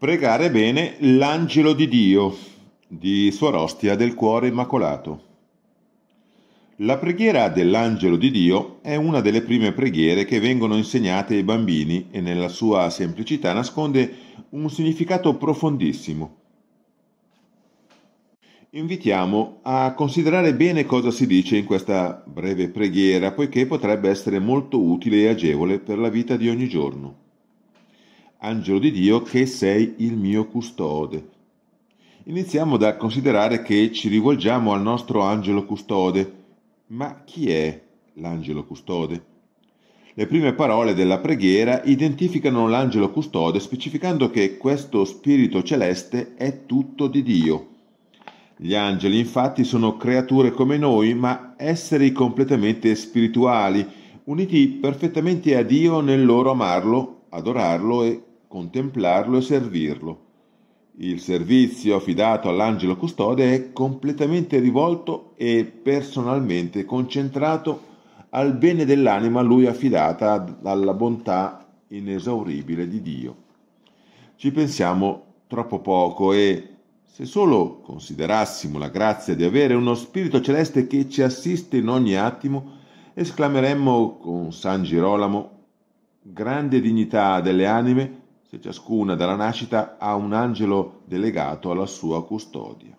Pregare bene l'angelo di Dio di Suor Ostia del Cuore Immacolato. La preghiera dell'angelo di Dio è una delle prime preghiere che vengono insegnate ai bambini e nella sua semplicità nasconde un significato profondissimo. Invitiamo a considerare bene cosa si dice in questa breve preghiera, poiché potrebbe essere molto utile e agevole per la vita di ogni giorno angelo di Dio che sei il mio custode. Iniziamo da considerare che ci rivolgiamo al nostro angelo custode. Ma chi è l'angelo custode? Le prime parole della preghiera identificano l'angelo custode specificando che questo spirito celeste è tutto di Dio. Gli angeli infatti sono creature come noi, ma esseri completamente spirituali, uniti perfettamente a Dio nel loro amarlo, adorarlo e contemplarlo e servirlo. Il servizio affidato all'angelo custode è completamente rivolto e personalmente concentrato al bene dell'anima a lui affidata dalla bontà inesauribile di Dio. Ci pensiamo troppo poco e se solo considerassimo la grazia di avere uno Spirito Celeste che ci assiste in ogni attimo, esclameremmo con San Girolamo, grande dignità delle anime, se ciascuna dalla nascita ha un angelo delegato alla sua custodia.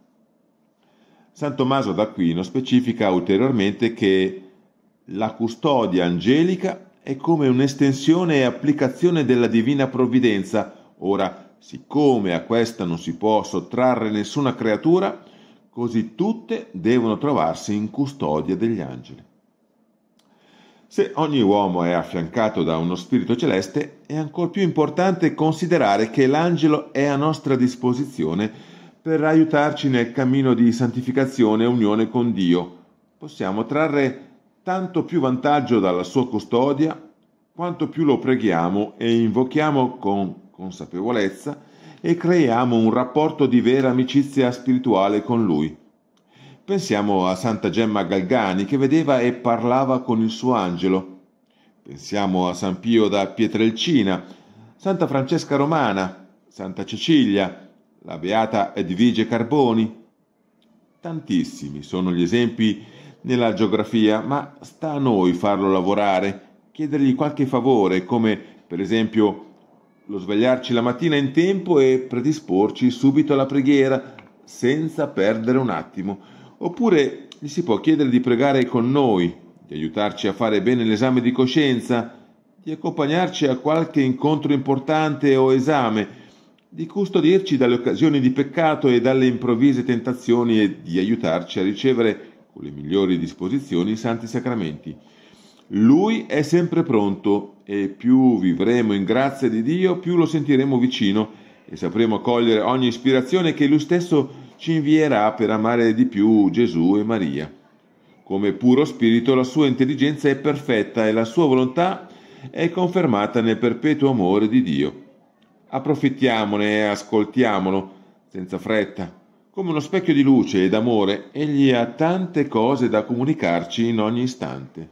San Tommaso d'Aquino specifica ulteriormente che la custodia angelica è come un'estensione e applicazione della divina provvidenza. Ora, siccome a questa non si può sottrarre nessuna creatura, così tutte devono trovarsi in custodia degli angeli. Se ogni uomo è affiancato da uno spirito celeste, è ancor più importante considerare che l'angelo è a nostra disposizione per aiutarci nel cammino di santificazione e unione con Dio. Possiamo trarre tanto più vantaggio dalla sua custodia quanto più lo preghiamo e invochiamo con consapevolezza e creiamo un rapporto di vera amicizia spirituale con lui. Pensiamo a Santa Gemma Galgani che vedeva e parlava con il suo angelo. Pensiamo a San Pio da Pietrelcina, Santa Francesca Romana, Santa Cecilia, la beata Edvige Carboni. Tantissimi sono gli esempi nella geografia, ma sta a noi farlo lavorare, chiedergli qualche favore, come per esempio lo svegliarci la mattina in tempo e predisporci subito alla preghiera senza perdere un attimo. Oppure gli si può chiedere di pregare con noi, di aiutarci a fare bene l'esame di coscienza, di accompagnarci a qualche incontro importante o esame, di custodirci dalle occasioni di peccato e dalle improvvise tentazioni e di aiutarci a ricevere con le migliori disposizioni i santi sacramenti. Lui è sempre pronto e più vivremo in grazia di Dio, più lo sentiremo vicino e sapremo cogliere ogni ispirazione che lui stesso ci invierà per amare di più Gesù e Maria. Come puro spirito la sua intelligenza è perfetta e la sua volontà è confermata nel perpetuo amore di Dio. Approfittiamone e ascoltiamolo senza fretta. Come uno specchio di luce e d'amore, egli ha tante cose da comunicarci in ogni istante.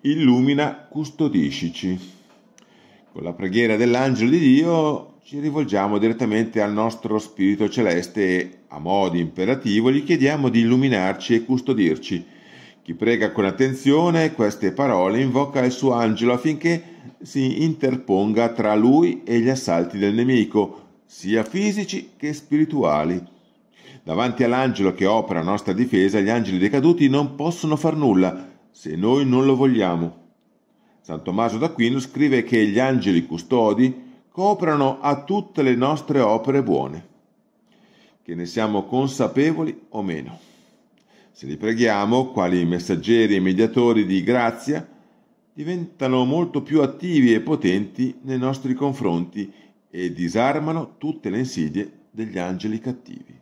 Illumina, custodiscici. Con la preghiera dell'angelo di Dio ci rivolgiamo direttamente al nostro Spirito Celeste e, a modo imperativo, gli chiediamo di illuminarci e custodirci. Chi prega con attenzione queste parole invoca il suo angelo affinché si interponga tra lui e gli assalti del nemico, sia fisici che spirituali. Davanti all'angelo che opera a nostra difesa, gli angeli decaduti non possono far nulla se noi non lo vogliamo. San Tommaso d'Aquino scrive che gli angeli custodi coprano a tutte le nostre opere buone, che ne siamo consapevoli o meno. Se li preghiamo, quali messaggeri e mediatori di grazia, diventano molto più attivi e potenti nei nostri confronti e disarmano tutte le insidie degli angeli cattivi.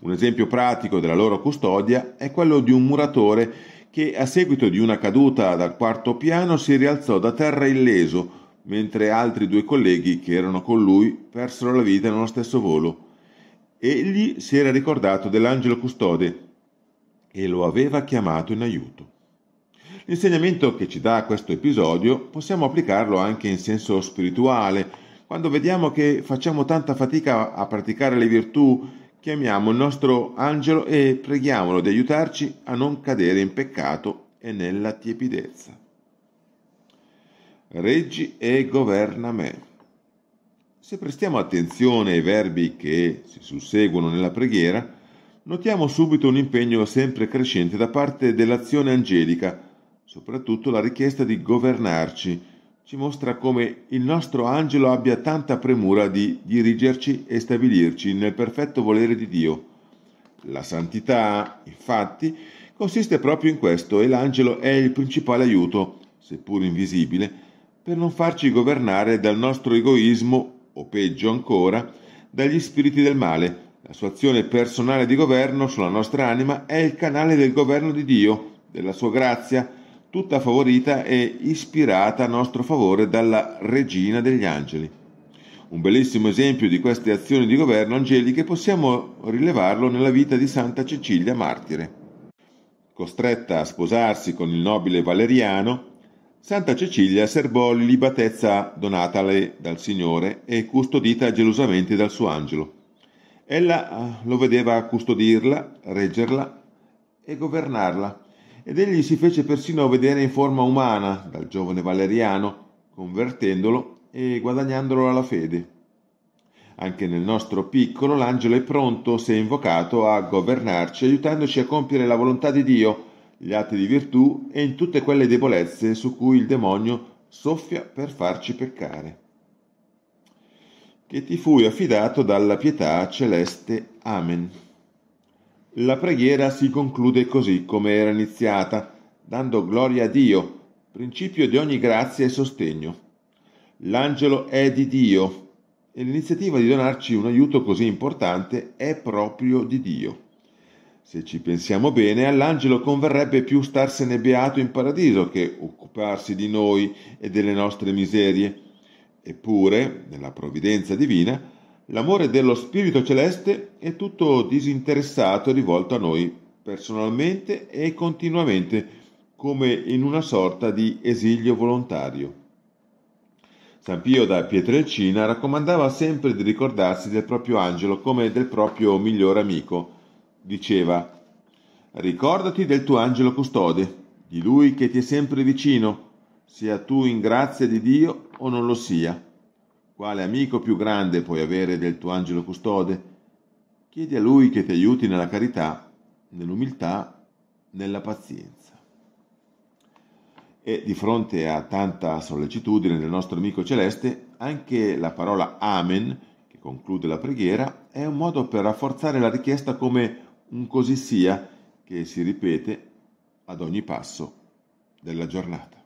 Un esempio pratico della loro custodia è quello di un muratore che a seguito di una caduta dal quarto piano si rialzò da terra illeso, mentre altri due colleghi che erano con lui persero la vita nello stesso volo. Egli si era ricordato dell'angelo custode e lo aveva chiamato in aiuto. L'insegnamento che ci dà questo episodio possiamo applicarlo anche in senso spirituale, quando vediamo che facciamo tanta fatica a praticare le virtù, chiamiamo il nostro angelo e preghiamolo di aiutarci a non cadere in peccato e nella tiepidezza reggi e governa me. Se prestiamo attenzione ai verbi che si susseguono nella preghiera, notiamo subito un impegno sempre crescente da parte dell'azione angelica, soprattutto la richiesta di governarci, ci mostra come il nostro angelo abbia tanta premura di dirigerci e stabilirci nel perfetto volere di Dio. La santità, infatti, consiste proprio in questo e l'angelo è il principale aiuto, seppur invisibile, per non farci governare dal nostro egoismo, o peggio ancora, dagli spiriti del male. La sua azione personale di governo sulla nostra anima è il canale del governo di Dio, della sua grazia, tutta favorita e ispirata a nostro favore dalla regina degli angeli. Un bellissimo esempio di queste azioni di governo angeliche possiamo rilevarlo nella vita di Santa Cecilia Martire. Costretta a sposarsi con il nobile Valeriano, Santa Cecilia serbò l'ibatezza donatale dal Signore e custodita gelosamente dal suo angelo. Ella ah, lo vedeva custodirla, reggerla e governarla, ed egli si fece persino vedere in forma umana dal giovane Valeriano, convertendolo e guadagnandolo alla fede. Anche nel nostro piccolo l'angelo è pronto, se invocato, a governarci, aiutandoci a compiere la volontà di Dio, gli atti di virtù e in tutte quelle debolezze su cui il demonio soffia per farci peccare, che ti fui affidato dalla pietà celeste. Amen. La preghiera si conclude così come era iniziata, dando gloria a Dio, principio di ogni grazia e sostegno. L'angelo è di Dio e l'iniziativa di donarci un aiuto così importante è proprio di Dio. Se ci pensiamo bene, all'angelo converrebbe più starsene beato in paradiso che occuparsi di noi e delle nostre miserie. Eppure, nella provvidenza divina, l'amore dello Spirito Celeste è tutto disinteressato e rivolto a noi personalmente e continuamente, come in una sorta di esilio volontario. San Pio da Pietrelcina raccomandava sempre di ricordarsi del proprio angelo come del proprio migliore amico, diceva, Ricordati del tuo angelo custode, di lui che ti è sempre vicino, sia tu in grazia di Dio o non lo sia. Quale amico più grande puoi avere del tuo angelo custode? Chiedi a lui che ti aiuti nella carità, nell'umiltà, nella pazienza. E di fronte a tanta sollecitudine del nostro amico celeste, anche la parola Amen, che conclude la preghiera, è un modo per rafforzare la richiesta come un così sia che si ripete ad ogni passo della giornata.